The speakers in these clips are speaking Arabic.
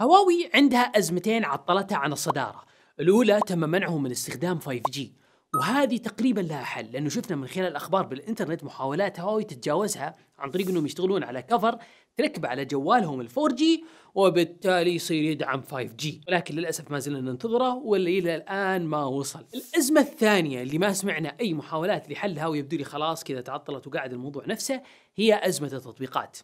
هواوي عندها أزمتين عطلتها عن الصدارة الأولى تم منعهم من استخدام 5G وهذه تقريبا لها حل لأنه شفنا من خلال الأخبار بالإنترنت محاولات هواوي تتجاوزها عن طريق أنهم يشتغلون على كفر تركب على جوالهم ال 4G وبالتالي يصير يدعم 5G ولكن للأسف ما زلنا ننتظره واللي إلى الآن ما وصل الأزمة الثانية اللي ما سمعنا أي محاولات لحلها ويبدو لي خلاص كذا تعطلت وقاعد الموضوع نفسه هي أزمة التطبيقات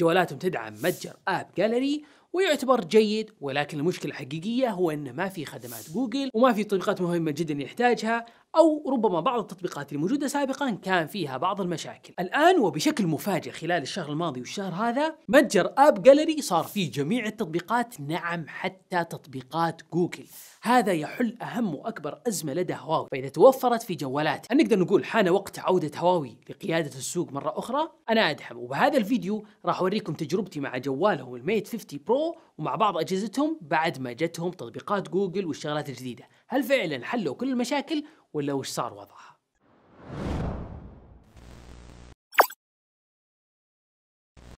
جوالاتهم تدعم متجر اب جاليري ويعتبر جيد ولكن المشكلة الحقيقية هو أنه ما في خدمات جوجل وما في تطبيقات مهمة جدا يحتاجها أو ربما بعض التطبيقات الموجودة سابقا كان فيها بعض المشاكل الآن وبشكل مفاجئ خلال الشهر الماضي والشهر هذا متجر آب جاليري صار فيه جميع التطبيقات نعم حتى تطبيقات جوجل هذا يحل أهم وأكبر أزمة لدى هواوي فإذا توفرت في جوالات نقدر نقول حان وقت عودة هواوي لقيادة السوق مرة أخرى أنا أدحم وبهذا الفيديو راح أوريكم تجربتي مع جوالهم الميت 50 برو ومع بعض أجهزتهم بعد ما جتهم تطبيقات جوجل والشغلات الجديدة هل فعلا حلوا كل المشاكل ولا وش صار وضعها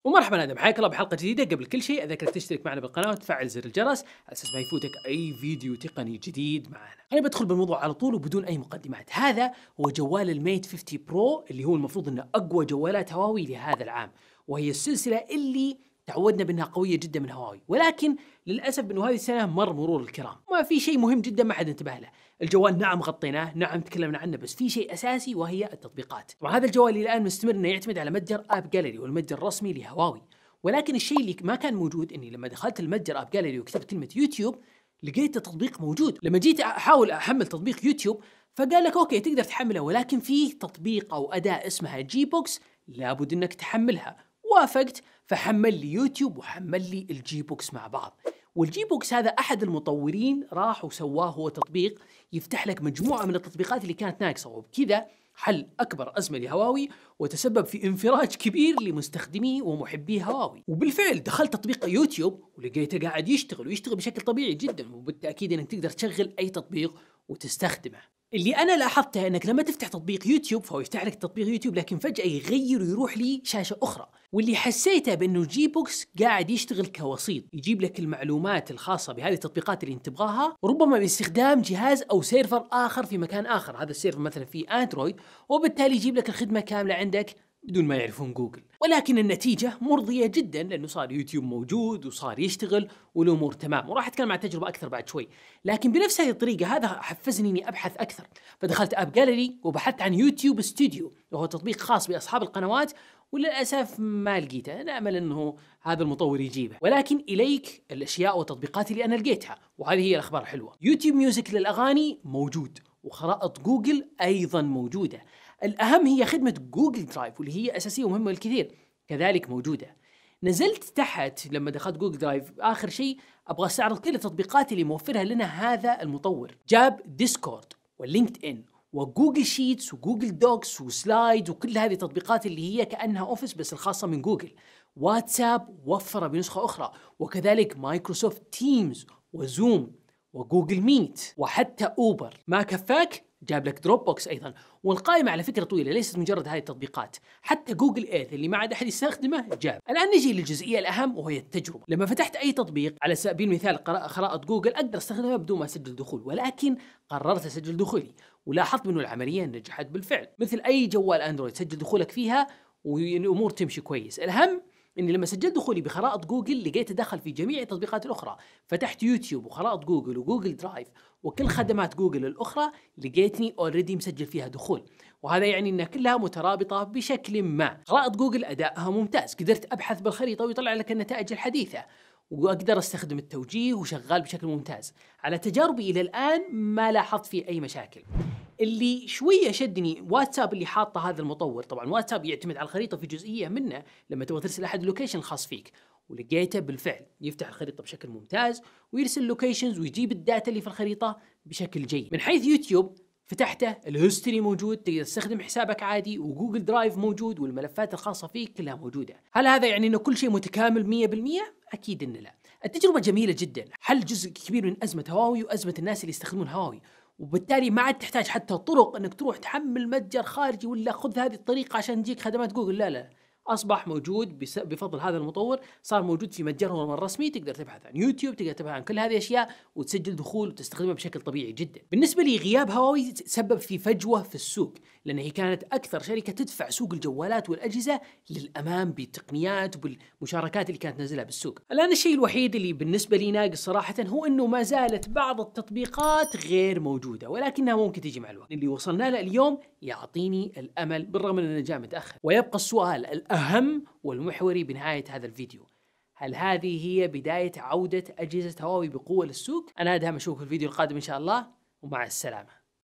ومرحبا انا معاك الله بحلقه جديده قبل كل شيء اذكرك تشترك معنا بالقناه وتفعل زر الجرس على اساس ما يفوتك اي فيديو تقني جديد معنا انا بدخل بالموضوع على طول وبدون اي مقدمات هذا هو جوال الميت 50 برو اللي هو المفروض انه اقوى جوالات هواوي لهذا العام وهي السلسله اللي تعودنا بانها قويه جدا من هواوي ولكن للاسف انه هذه السنه مر مرور الكرام ما في شيء مهم جدا ما حد انتبه له الجوال نعم غطيناه نعم تكلمنا عنه بس في شيء اساسي وهي التطبيقات طبعا هذا الجوال الان مستمر انه يعتمد على متجر اب جاليري والمتجر الرسمي لهواوي ولكن الشيء اللي ما كان موجود اني لما دخلت المتجر اب جاليري وكتبت كلمه يوتيوب لقيت التطبيق موجود لما جيت احاول احمل تطبيق يوتيوب فقال لك اوكي تقدر تحمله ولكن فيه تطبيق او اداه اسمها جي بوكس لابد انك تحملها وافقت فحمل لي يوتيوب وحمل لي الجي بوكس مع بعض والجي بوكس هذا احد المطورين راح وسواه هو تطبيق يفتح لك مجموعه من التطبيقات اللي كانت ناقصه وبكذا حل اكبر ازمه لهواوي وتسبب في انفراج كبير لمستخدميه ومحبي هواوي وبالفعل دخلت تطبيق يوتيوب ولقيته قاعد يشتغل ويشتغل بشكل طبيعي جدا وبالتاكيد انك تقدر تشغل اي تطبيق وتستخدمه اللي انا لاحظته انك لما تفتح تطبيق يوتيوب فهو يفتح لك تطبيق يوتيوب لكن فجاه يغير ويروح لي شاشه اخرى واللي حسيته بانه جي بوكس قاعد يشتغل كوسيط يجيب لك المعلومات الخاصه بهذه التطبيقات اللي انت تبغاها ربما باستخدام جهاز او سيرفر اخر في مكان اخر هذا السيرفر مثلا في اندرويد وبالتالي يجيب لك الخدمه كامله عندك بدون ما يعرفون جوجل ولكن النتيجة مرضية جدا لأنه صار يوتيوب موجود وصار يشتغل والأمور تمام وراح أتكلم عن تجربة أكثر بعد شوي لكن بنفس هذه الطريقة هذا حفزني أني أبحث أكثر فدخلت أب جاليري وبحثت عن يوتيوب ستوديو وهو تطبيق خاص بأصحاب القنوات وللأسف ما لقيته نأمل أنه هذا المطور يجيبه ولكن إليك الأشياء والتطبيقات اللي أنا لقيتها وهذه هي الأخبار الحلوة يوتيوب ميوزك للأغاني موجود وخرائط جوجل أيضا موجودة الأهم هي خدمة جوجل درايف واللي هي أساسية ومهمة للكثير كذلك موجودة نزلت تحت لما دخلت جوجل درايف آخر شيء أبغى استعرض كل التطبيقات اللي موفرها لنا هذا المطور جاب ديسكورد ولينكد إن وجوجل شيتس وجوجل دوكس وسلايد وكل هذه التطبيقات اللي هي كأنها أوفيس بس الخاصة من جوجل واتساب وفر بنسخة أخرى وكذلك مايكروسوفت تيمز وزوم وجوجل ميت وحتى أوبر ما كفاك جاب لك دروب بوكس ايضا والقائمه على فكره طويله ليست مجرد هذه التطبيقات حتى جوجل ايرث اللي ما عاد احد يستخدمه جاب الان نجي للجزئيه الاهم وهي التجربه لما فتحت اي تطبيق على سبيل المثال خرائط جوجل اقدر استخدمها بدون ما اسجل دخول ولكن قررت اسجل دخولي ولاحظت انه العمليه نجحت بالفعل مثل اي جوال اندرويد سجل دخولك فيها والامور تمشي كويس الاهم اني لما سجلت دخولي بخرائط جوجل لقيت دخل في جميع التطبيقات الاخرى فتحت يوتيوب وخرائط جوجل وجوجل درايف وكل خدمات جوجل الاخرى لقيتني اوريدي مسجل فيها دخول وهذا يعني انها كلها مترابطه بشكل ما خرائط جوجل ادائها ممتاز قدرت ابحث بالخريطه ويطلع لك النتائج الحديثه واقدر استخدم التوجيه وشغال بشكل ممتاز على تجاربي الى الان ما لاحظت في اي مشاكل اللي شويه شدني واتساب اللي حاطه هذا المطور طبعا واتساب يعتمد على الخريطه في جزئيه منه لما تبغى ترسل احد اللوكيشن الخاص فيك ولقيته بالفعل يفتح الخريطه بشكل ممتاز ويرسل لوكيشنز ويجيب الداتا اللي في الخريطه بشكل جيد من حيث يوتيوب فتحته الهيستوري موجود تقدر تستخدم حسابك عادي وجوجل درايف موجود والملفات الخاصة فيك كلها موجودة هل هذا يعني أنه كل شيء متكامل 100%؟ أكيد أنه لا التجربة جميلة جدا حل جزء كبير من أزمة هواوي وأزمة الناس اللي يستخدمون هواوي وبالتالي ما عاد تحتاج حتى طرق انك تروح تحمل متجر خارجي ولا خذ هذه الطريقه عشان تجيك خدمات جوجل لا لا اصبح موجود بفضل هذا المطور صار موجود في متجرهم الرسمي تقدر تبحث عن يوتيوب تقدر تبحث عن كل هذه الاشياء وتسجل دخول وتستخدمها بشكل طبيعي جدا بالنسبه لي غياب هواوي سبب في فجوه في السوق لان هي كانت اكثر شركه تدفع سوق الجوالات والاجهزه للامام بالتقنيات وبالمشاركات اللي كانت نازلها بالسوق الان الشيء الوحيد اللي بالنسبه لي ناقص صراحه هو انه ما زالت بعض التطبيقات غير موجوده ولكنها ممكن تجي مع الوقت اللي وصلنا له اليوم يعطيني الامل بالرغم ان جاء متاخر ويبقى السؤال الأهم والمحوري بنهاية هذا الفيديو هل هذه هي بداية عودة أجهزة هواوي بقوة للسوق؟ أنا أدهم أشوفك في الفيديو القادم إن شاء الله ومع السلامة